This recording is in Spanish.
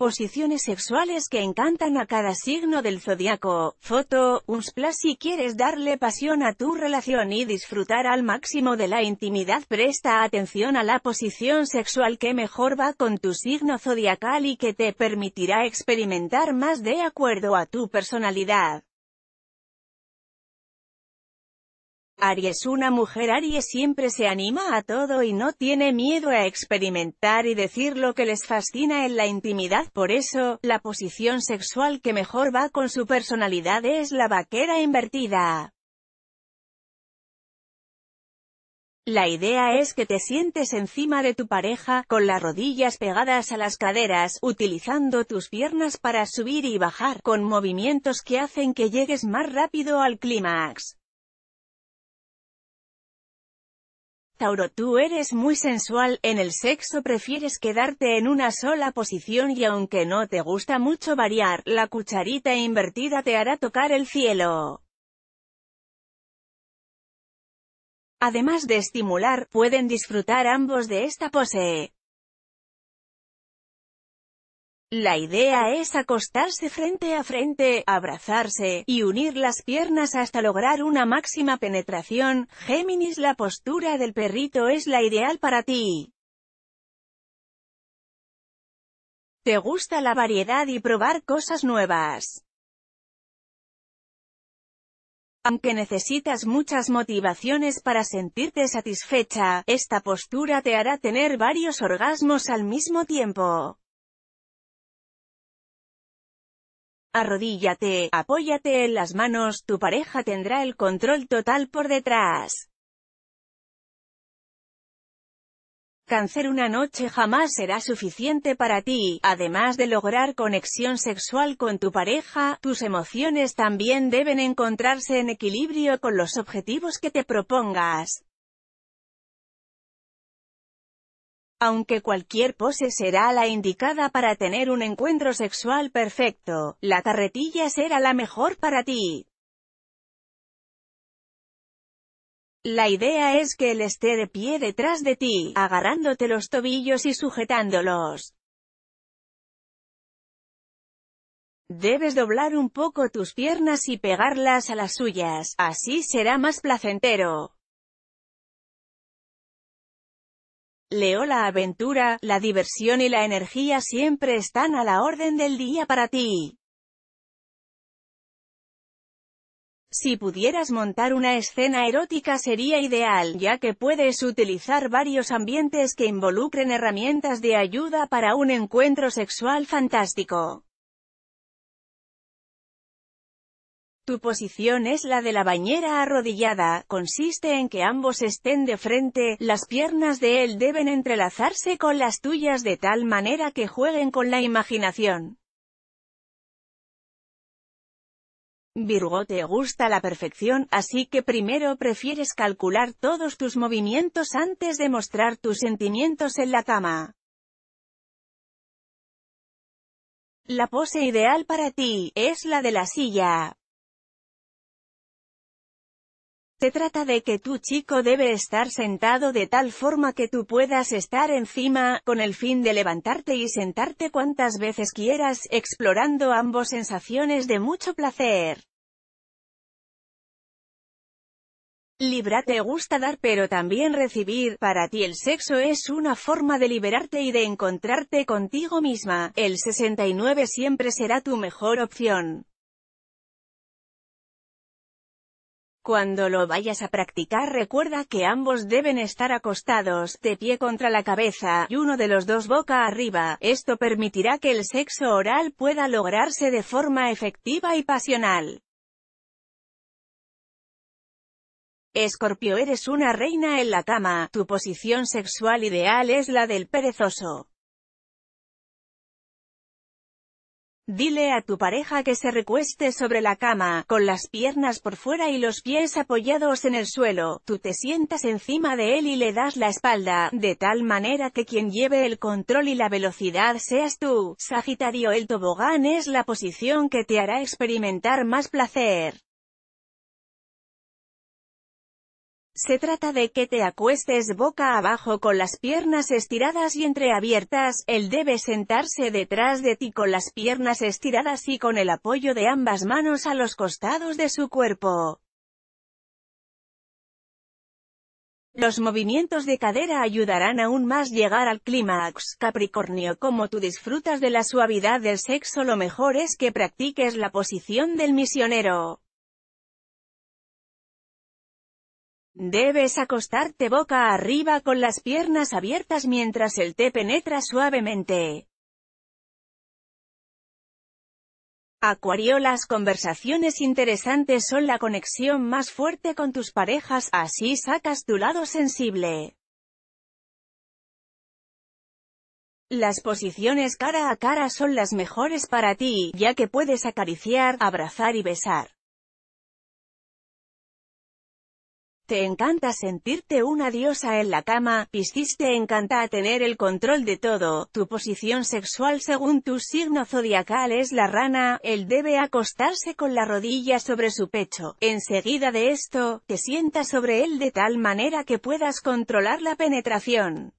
posiciones sexuales que encantan a cada signo del zodiaco. Foto, unsplash si quieres darle pasión a tu relación y disfrutar al máximo de la intimidad presta atención a la posición sexual que mejor va con tu signo zodiacal y que te permitirá experimentar más de acuerdo a tu personalidad. Aries Una mujer Aries siempre se anima a todo y no tiene miedo a experimentar y decir lo que les fascina en la intimidad. Por eso, la posición sexual que mejor va con su personalidad es la vaquera invertida. La idea es que te sientes encima de tu pareja, con las rodillas pegadas a las caderas, utilizando tus piernas para subir y bajar, con movimientos que hacen que llegues más rápido al clímax. Tauro tú eres muy sensual, en el sexo prefieres quedarte en una sola posición y aunque no te gusta mucho variar, la cucharita invertida te hará tocar el cielo. Además de estimular, pueden disfrutar ambos de esta pose. La idea es acostarse frente a frente, abrazarse, y unir las piernas hasta lograr una máxima penetración. Géminis La postura del perrito es la ideal para ti. ¿Te gusta la variedad y probar cosas nuevas? Aunque necesitas muchas motivaciones para sentirte satisfecha, esta postura te hará tener varios orgasmos al mismo tiempo. Arrodíllate, apóyate en las manos, tu pareja tendrá el control total por detrás. Cáncer una noche jamás será suficiente para ti, además de lograr conexión sexual con tu pareja, tus emociones también deben encontrarse en equilibrio con los objetivos que te propongas. Aunque cualquier pose será la indicada para tener un encuentro sexual perfecto, la tarretilla será la mejor para ti. La idea es que él esté de pie detrás de ti, agarrándote los tobillos y sujetándolos. Debes doblar un poco tus piernas y pegarlas a las suyas, así será más placentero. Leo la aventura, la diversión y la energía siempre están a la orden del día para ti. Si pudieras montar una escena erótica sería ideal, ya que puedes utilizar varios ambientes que involucren herramientas de ayuda para un encuentro sexual fantástico. Tu posición es la de la bañera arrodillada, consiste en que ambos estén de frente, las piernas de él deben entrelazarse con las tuyas de tal manera que jueguen con la imaginación. Virgo te gusta la perfección, así que primero prefieres calcular todos tus movimientos antes de mostrar tus sentimientos en la cama. La pose ideal para ti, es la de la silla, se trata de que tu chico debe estar sentado de tal forma que tú puedas estar encima, con el fin de levantarte y sentarte cuantas veces quieras, explorando ambos sensaciones de mucho placer. Libra te gusta dar pero también recibir, para ti el sexo es una forma de liberarte y de encontrarte contigo misma, el 69 siempre será tu mejor opción. Cuando lo vayas a practicar recuerda que ambos deben estar acostados, de pie contra la cabeza, y uno de los dos boca arriba. Esto permitirá que el sexo oral pueda lograrse de forma efectiva y pasional. Escorpio eres una reina en la cama, tu posición sexual ideal es la del perezoso. Dile a tu pareja que se recueste sobre la cama, con las piernas por fuera y los pies apoyados en el suelo, tú te sientas encima de él y le das la espalda, de tal manera que quien lleve el control y la velocidad seas tú. Sagitario El tobogán es la posición que te hará experimentar más placer. Se trata de que te acuestes boca abajo con las piernas estiradas y entreabiertas, él debe sentarse detrás de ti con las piernas estiradas y con el apoyo de ambas manos a los costados de su cuerpo. Los movimientos de cadera ayudarán aún más llegar al clímax. Capricornio Como tú disfrutas de la suavidad del sexo lo mejor es que practiques la posición del misionero. Debes acostarte boca arriba con las piernas abiertas mientras el té penetra suavemente. Acuario Las conversaciones interesantes son la conexión más fuerte con tus parejas, así sacas tu lado sensible. Las posiciones cara a cara son las mejores para ti, ya que puedes acariciar, abrazar y besar. Te encanta sentirte una diosa en la cama, Piscis te encanta tener el control de todo, tu posición sexual según tu signo zodiacal es la rana, él debe acostarse con la rodilla sobre su pecho, enseguida de esto, te sientas sobre él de tal manera que puedas controlar la penetración.